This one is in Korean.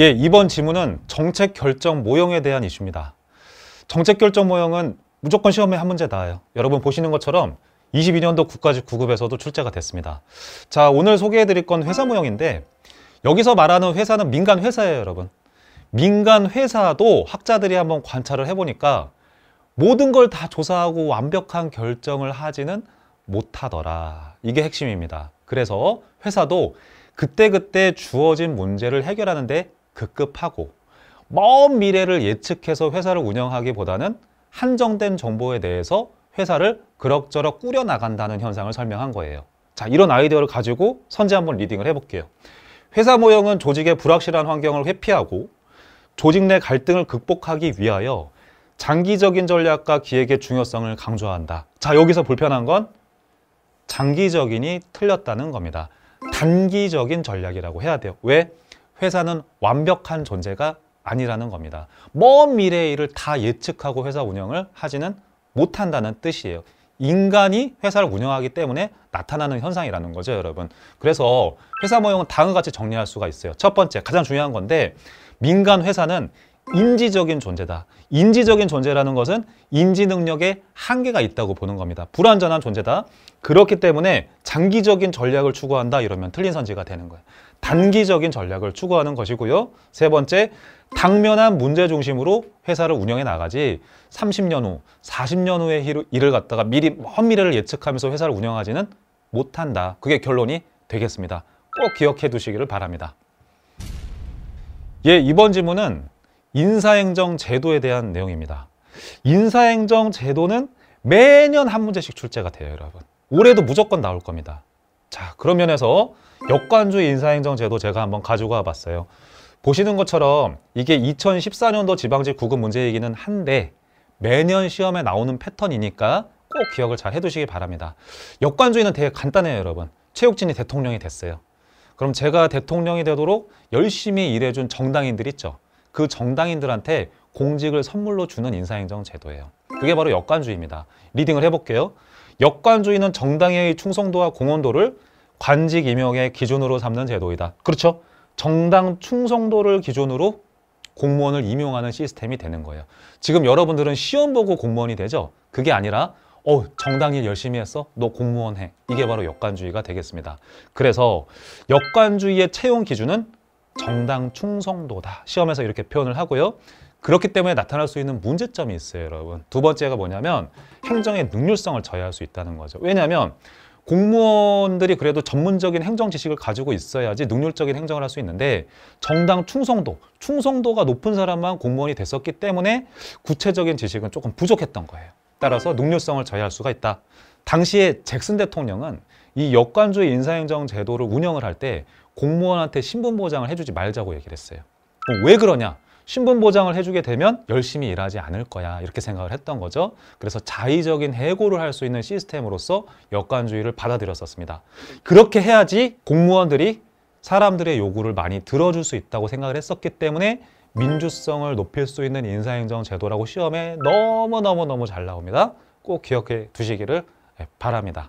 예, 이번 지문은 정책 결정 모형에 대한 이슈입니다. 정책 결정 모형은 무조건 시험에 한 문제 나와요. 여러분 보시는 것처럼 22년도 국가직 구급에서도 출제가 됐습니다. 자, 오늘 소개해 드릴 건 회사 모형인데 여기서 말하는 회사는 민간 회사예요, 여러분. 민간 회사도 학자들이 한번 관찰을 해보니까 모든 걸 다 조사하고 완벽한 결정을 하지는 못하더라. 이게 핵심입니다. 그래서 회사도 그때그때 주어진 문제를 해결하는데 급급하고 먼 미래를 예측해서 회사를 운영하기보다는 한정된 정보에 대해서 회사를 그럭저럭 꾸려나간다는 현상을 설명한 거예요. 자, 이런 아이디어를 가지고 선제 한번 리딩을 해볼게요. 회사 모형은 조직의 불확실한 환경을 회피하고 조직 내 갈등을 극복하기 위하여 장기적인 전략과 기획의 중요성을 강조한다. 자, 여기서 불편한 건 장기적인이 틀렸다는 겁니다. 단기적인 전략이라고 해야 돼요. 왜? 회사는 완벽한 존재가 아니라는 겁니다. 먼 미래의 일을 다 예측하고 회사 운영을 하지는 못한다는 뜻이에요. 인간이 회사를 운영하기 때문에 나타나는 현상이라는 거죠, 여러분. 그래서 회사 모형은 다음과 같이 정리할 수가 있어요. 첫 번째, 가장 중요한 건데 민간 회사는 인지적인 존재다. 인지적인 존재라는 것은 인지 능력에 한계가 있다고 보는 겁니다. 불완전한 존재다. 그렇기 때문에 장기적인 전략을 추구한다 이러면 틀린 선지가 되는 거예요. 단기적인 전략을 추구하는 것이고요. 세 번째, 당면한 문제 중심으로 회사를 운영해 나가지 30년 후, 40년 후의 일을 갖다가 미리 먼 미래를 예측하면서 회사를 운영하지는 못한다. 그게 결론이 되겠습니다. 꼭 기억해 두시기를 바랍니다. 예, 이번 질문은 인사행정 제도에 대한 내용입니다. 인사행정 제도는 매년 한 문제씩 출제가 돼요, 여러분. 올해도 무조건 나올 겁니다. 자, 그런 면에서 역관주의 인사행정 제도 제가 한번 가지고 와봤어요. 보시는 것처럼 이게 2014년도 지방직 구급 문제이기는 한데 매년 시험에 나오는 패턴이니까 꼭 기억을 잘 해두시기 바랍니다. 역관주의는 되게 간단해요, 여러분. 최욱진이 대통령이 됐어요. 그럼 제가 대통령이 되도록 열심히 일해준 정당인들 있죠. 그 정당인들한테 공직을 선물로 주는 인사행정 제도예요. 그게 바로 역관주의입니다. 리딩을 해볼게요. 역관주의는 정당의 충성도와 공헌도를 관직 임용의 기준으로 삼는 제도이다. 그렇죠? 정당 충성도를 기준으로 공무원을 임용하는 시스템이 되는 거예요. 지금 여러분들은 시험 보고 공무원이 되죠? 그게 아니라 어 정당일 열심히 했어? 너 공무원 해. 이게 바로 역관주의가 되겠습니다. 그래서 역관주의의 채용 기준은 정당 충성도다. 시험에서 이렇게 표현을 하고요. 그렇기 때문에 나타날 수 있는 문제점이 있어요, 여러분. 두 번째가 뭐냐면 행정의 능률성을 저해할 수 있다는 거죠. 왜냐하면 공무원들이 그래도 전문적인 행정 지식을 가지고 있어야지 능률적인 행정을 할 수 있는데 정당 충성도, 충성도가 높은 사람만 공무원이 됐었기 때문에 구체적인 지식은 조금 부족했던 거예요. 따라서 능률성을 저해할 수가 있다. 당시에 잭슨 대통령은 이 역관주의 인사행정 제도를 운영을 할때 공무원한테 신분 보장을 해주지 말자고 얘기를 했어요. 어, 왜 그러냐? 신분 보장을 해주게 되면 열심히 일하지 않을 거야 이렇게 생각을 했던 거죠. 그래서 자의적인 해고를 할 수 있는 시스템으로서 역관주의를 받아들였었습니다. 그렇게 해야지 공무원들이 사람들의 요구를 많이 들어줄 수 있다고 생각을 했었기 때문에 민주성을 높일 수 있는 인사행정 제도라고 시험에 너무너무너무 잘 나옵니다. 꼭 기억해 두시기를 예, 바랍니다.